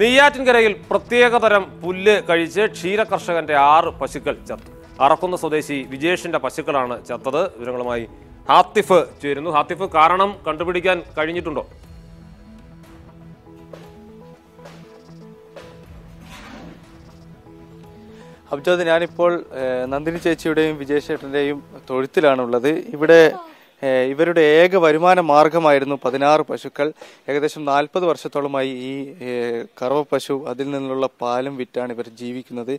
നെയ്യാറ്റിൻകരയിൽ പ്രത്യേകതരം പുല്ല് കഴിച്ച് ക്ഷീരകർഷകന്റെ ആറ് പശുക്കൾ ചത്തു അറക്കുന്ന സ്വദേശി വിജേഷിന്റെ പശുക്കളാണ് ചത്തത് വിവരങ്ങളുമായി ഹാത്തിഫ് ചേരുന്നു ഹാത്തിഫ് കാരണം കണ്ടുപിടിക്കാൻ കഴിഞ്ഞിട്ടുണ്ടോ അബ്ജാദ് ഞാനിപ്പോൾ നന്ദിനി ചേച്ചിയുടെയും വിജയ ചേട്ടൻ്റെയും തൊഴുത്തിലാണുള്ളത് ഇവിടെ ഇവരുടെ ഏക വരുമാന മാർഗമായിരുന്നു പതിനാറ് പശുക്കൾ ഏകദേശം നാൽപ്പത് വർഷത്തോളമായി ഈ കറവ പശു അതിൽ നിന്നുള്ള പാലും വിറ്റാണ് ഇവർ ജീവിക്കുന്നത്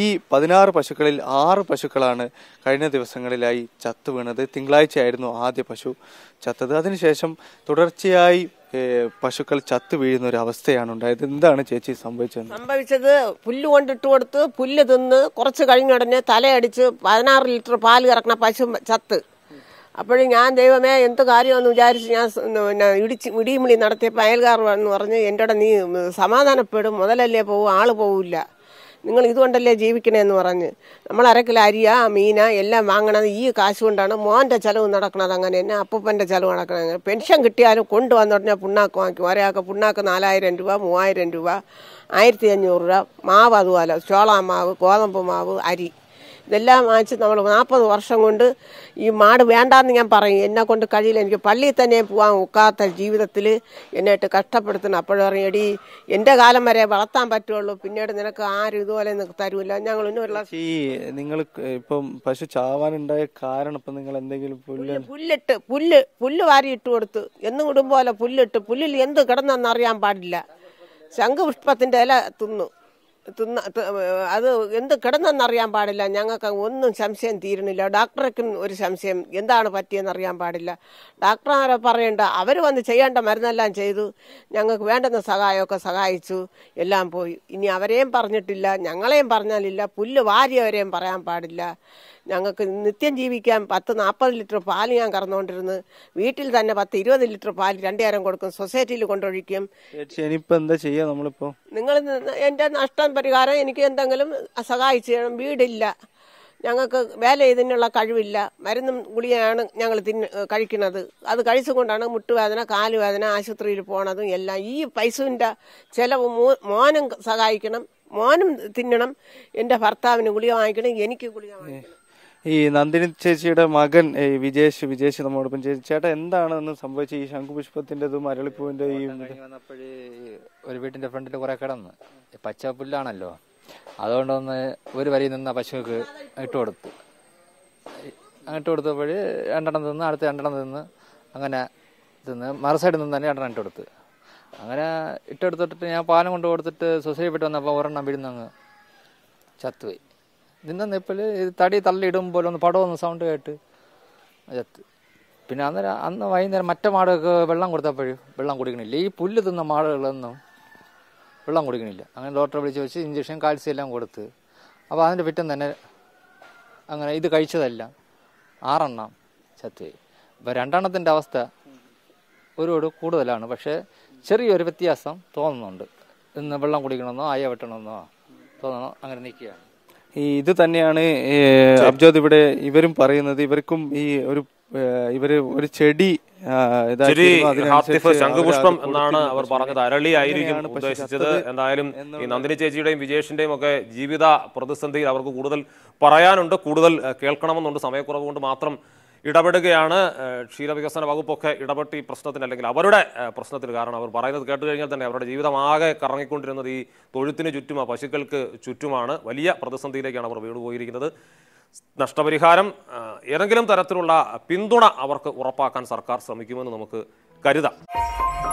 ഈ പതിനാറ് പശുക്കളിൽ ആറ് പശുക്കളാണ് കഴിഞ്ഞ ദിവസങ്ങളിലായി ചത്തു വീണത് തിങ്കളാഴ്ചയായിരുന്നു ആദ്യ പശു ചത്തത് അതിനുശേഷം തുടർച്ചയായി പശുക്കൾ ചത്തു വീഴുന്ന ഒരു അവസ്ഥയാണ് ഉണ്ടായത് എന്താണ് ചേച്ചി സംഭവിച്ചത് സംഭവിച്ചത് പുല്ല് കൊണ്ടിട്ട് കൊടുത്ത് പുല്ല് തിന്ന് കുറച്ച് കഴിഞ്ഞ ഉടനെ തലയടിച്ച് പതിനാറ് ലിറ്റർ പാൽ കറക്കണ പശു ചത്ത് അപ്പോഴും ഞാൻ ദൈവമേ എന്ത് കാര്യമെന്ന് വിചാരിച്ച് ഞാൻ പിന്നെ ഇടിച്ച് ഇടിയും വിളി നടത്തിയപ്പോൾ അയൽക്കാർ എന്ന് പറഞ്ഞ് എൻ്റെ നീ സമാധാനപ്പെടും മുതലല്ലേ പോവും ആൾ പോവില്ല നിങ്ങൾ ഇതുകൊണ്ടല്ലേ ജീവിക്കണേന്ന് പറഞ്ഞ് നമ്മൾ അരക്കിൽ അരിയ മീന എല്ലാം വാങ്ങണത് ഈ കാശ് കൊണ്ടാണ് മോൻ്റെ ചിലവ് നടക്കണത് അങ്ങനെ തന്നെ അപ്പൂപ്പൻ്റെ ചിലവ് നടക്കണത് അങ്ങനെ പെൻഷൻ കിട്ടിയാലും കൊണ്ടുവന്നു പറഞ്ഞാൽ പുണ്ണാക്ക് വാങ്ങിക്കും ഒരാൾക്ക് പുണ്ണാക്ക് നാലായിരം രൂപ മൂവായിരം രൂപ ആയിരത്തി അഞ്ഞൂറ് രൂപ മാവ് അതുപോലെ ചോളാ മാവ് ഗോതമ്പ് മാവ് അരി ഇതെല്ലാം വാങ്ങിച്ച് നമ്മൾ നാൽപ്പത് വർഷം കൊണ്ട് ഈ മാട് വേണ്ടാന്ന് ഞാൻ പറയും എന്നെ കൊണ്ട് കഴിയില്ല എനിക്ക് പള്ളിയിൽ തന്നെ പോകാൻ ഒക്കാത്ത ജീവിതത്തിൽ എന്നായിട്ട് കഷ്ടപ്പെടുത്തണം പറയും എടി എൻ്റെ കാലം വരെ വളർത്താൻ പറ്റുള്ളൂ പിന്നീട് നിനക്ക് ആരും ഇതുപോലെ നിനക്ക് തരൂല്ല ഞങ്ങൾ നിങ്ങൾ ഇപ്പം പശു ചാവാനുണ്ടായ കാരണം ഇപ്പം നിങ്ങൾ എന്തെങ്കിലും പുല്ല് പുല്ലിട്ട് പുല്ല് പുല്ല് വാരി ഇട്ട് കൊടുത്ത് എന്നും ഇടും പോലെ പുല്ലിട്ട് പുല്ലിൽ എന്ത് കിടന്നെന്നറിയാൻ പാടില്ല ശംഖുപുഷ്പത്തിൻ്റെ ഇല തിന്നു തിന്ന അത് എന്ത് കിടന്നെന്നറിയാൻ പാടില്ല ഞങ്ങൾക്ക് ഒന്നും സംശയം തീരണില്ല ഡോക്ടർക്കും ഒരു സംശയം എന്താണ് പറ്റിയെന്ന് അറിയാൻ പാടില്ല ഡോക്ടർമാരെ പറയണ്ട അവർ വന്ന് ചെയ്യേണ്ട മരുന്നെല്ലാം ചെയ്തു ഞങ്ങൾക്ക് വേണ്ടുന്ന സഹായമൊക്കെ സഹായിച്ചു എല്ലാം പോയി ഇനി അവരെയും പറഞ്ഞിട്ടില്ല ഞങ്ങളെയും പറഞ്ഞാലില്ല പുല്ല് വാരിയവരെയും പറയാൻ പാടില്ല ഞങ്ങൾക്ക് നിത്യം ജീവിക്കാൻ പത്ത് നാൽപ്പത് ലിറ്റർ പാൽ ഞാൻ കറന്നുകൊണ്ടിരുന്ന് വീട്ടിൽ തന്നെ പത്ത് ഇരുപത് ലിറ്റർ പാൽ രണ്ടേരം കൊടുക്കും സൊസൈറ്റിയിൽ കൊണ്ടൊഴിക്കും എന്താ നമ്മളിപ്പോ നിങ്ങൾ എന്റെ നഷ്ടം പരിഹാരം എനിക്ക് എന്തെങ്കിലും സഹായിച്ചു ചെയ്യണം വീടില്ല ഞങ്ങൾക്ക് വേല ഇതിനുള്ള കഴിവില്ല മരുന്നും ഗുളിയാണ് ഞങ്ങൾ തിന്ന് കഴിക്കുന്നത് അത് കഴിച്ചുകൊണ്ടാണ് മുട്ടുവേദന കാലുവേദന ആശുപത്രിയിൽ പോണതും എല്ലാം ഈ പൈസവിൻ്റെ ചിലവ് മോനും സഹായിക്കണം മോനും തിന്നണം എൻ്റെ ഭർത്താവിന് ഗുളിക വാങ്ങിക്കണം എനിക്ക് ഗുളിക വാങ്ങിക്കണം ഈ നന്ദിനി ചേച്ചിയുടെ മകൻ വിജേഷ് വിജേഷ് നമ്മോടൊപ്പം ചേച്ചി ചേട്ടാ എന്താണെന്ന് സംഭവിച്ച ഈ ശംഖുപുഷ്പത്തിൻ്റെതും അരളിപ്പൂവിൻ്റെ ഈ വന്നപ്പോഴേ ഒരു വീട്ടിന്റെ ഫ്രണ്ടിൽ കുറെ കിടന്ന് പച്ച പുല്ലാണല്ലോ അതുകൊണ്ടൊന്ന് ഒരു വരി നിന്ന പശുക്ക് ഇട്ട് കൊടുത്തു ഇട്ട് കൊടുത്തപ്പോൾ രണ്ടെണ്ണം തിന്ന് അടുത്ത രണ്ടെണ്ണം തിന്ന് അങ്ങനെ തിന്ന് മറസൈഡിൽ നിന്ന് തന്നെ രണ്ടെണ്ണം ഇട്ട് കൊടുത്ത് അങ്ങനെ ഇട്ടെടുത്തിട്ട് ഞാൻ പാലം കൊണ്ട് കൊടുത്തിട്ട് സൊസൈറ്റി പെട്ട് വന്നപ്പോൾ ഒരെണ്ണം വിഴുന്നങ്ങ് ചത്തുപോയി നിന്ന നിപ്പിൽ തടി പോലെ ഒന്ന് ഒന്ന് സൗണ്ട് കേട്ട് എത്ത് പിന്നെ അന്നേരം അന്ന് വൈകുന്നേരം മറ്റേ മാടൊക്കെ വെള്ളം കൊടുത്തപ്പോഴും വെള്ളം കുടിക്കണില്ല ഈ പുല്ല് തിന്ന മാടുകളൊന്നും വെള്ളം കുടിക്കണില്ല അങ്ങനെ ഡോക്ടറെ വിളിച്ച് വെച്ച് ഇഞ്ചക്ഷൻ കാൽസ്യം എല്ലാം കൊടുത്ത് അപ്പോൾ അതിൻ്റെ പിറ്റം തന്നെ അങ്ങനെ ഇത് കഴിച്ചതല്ല ആറെണ്ണം ചത്ത് ഇപ്പോൾ രണ്ടെണ്ണത്തിൻ്റെ അവസ്ഥ ഒരുപാട് കൂടുതലാണ് പക്ഷേ ചെറിയൊരു വ്യത്യാസം തോന്നുന്നുണ്ട് ഇന്ന് വെള്ളം കുടിക്കണമെന്നോ ആയ വെട്ടണമെന്നോ തോന്നണോ അങ്ങനെ നിൽക്കുകയാണ് ഇത് തന്നെയാണ് അബ്ജോദ് ഇവിടെ ഇവരും പറയുന്നത് ഇവർക്കും ഈ ഒരു ഇവര് ഒരു ചെടി ശംഖുപുഷ്പം എന്നാണ് അവർ പറഞ്ഞത് അരളി ആയിരിക്കും ഉദ്ദേശിച്ചത് എന്തായാലും ഈ നന്ദിനി ചേച്ചിയുടെയും വിജേഷിന്റെയും ഒക്കെ ജീവിത പ്രതിസന്ധിയിൽ അവർക്ക് കൂടുതൽ പറയാനുണ്ട് കൂടുതൽ കേൾക്കണമെന്നുണ്ട് സമയക്കുറവ് കൊണ്ട് മാത്രം ഇടപെടുകയാണ് ക്ഷീരവികസന വകുപ്പൊക്കെ ഇടപെട്ട് ഈ പ്രശ്നത്തിന് അല്ലെങ്കിൽ അവരുടെ പ്രശ്നത്തിന് കാരണം അവർ പറയുന്നത് കേട്ട് കഴിഞ്ഞാൽ തന്നെ അവരുടെ ജീവിതമാകെ കറങ്ങിക്കൊണ്ടിരുന്നത് ഈ തൊഴുത്തിന് ചുറ്റുമാണ് പശുക്കൾക്ക് ചുറ്റുമാണ് വലിയ പ്രതിസന്ധിയിലേക്കാണ് അവർ പോയിരിക്കുന്നത് നഷ്ടപരിഹാരം ഏതെങ്കിലും തരത്തിലുള്ള പിന്തുണ അവർക്ക് ഉറപ്പാക്കാൻ സർക്കാർ ശ്രമിക്കുമെന്ന് നമുക്ക് കരുതാം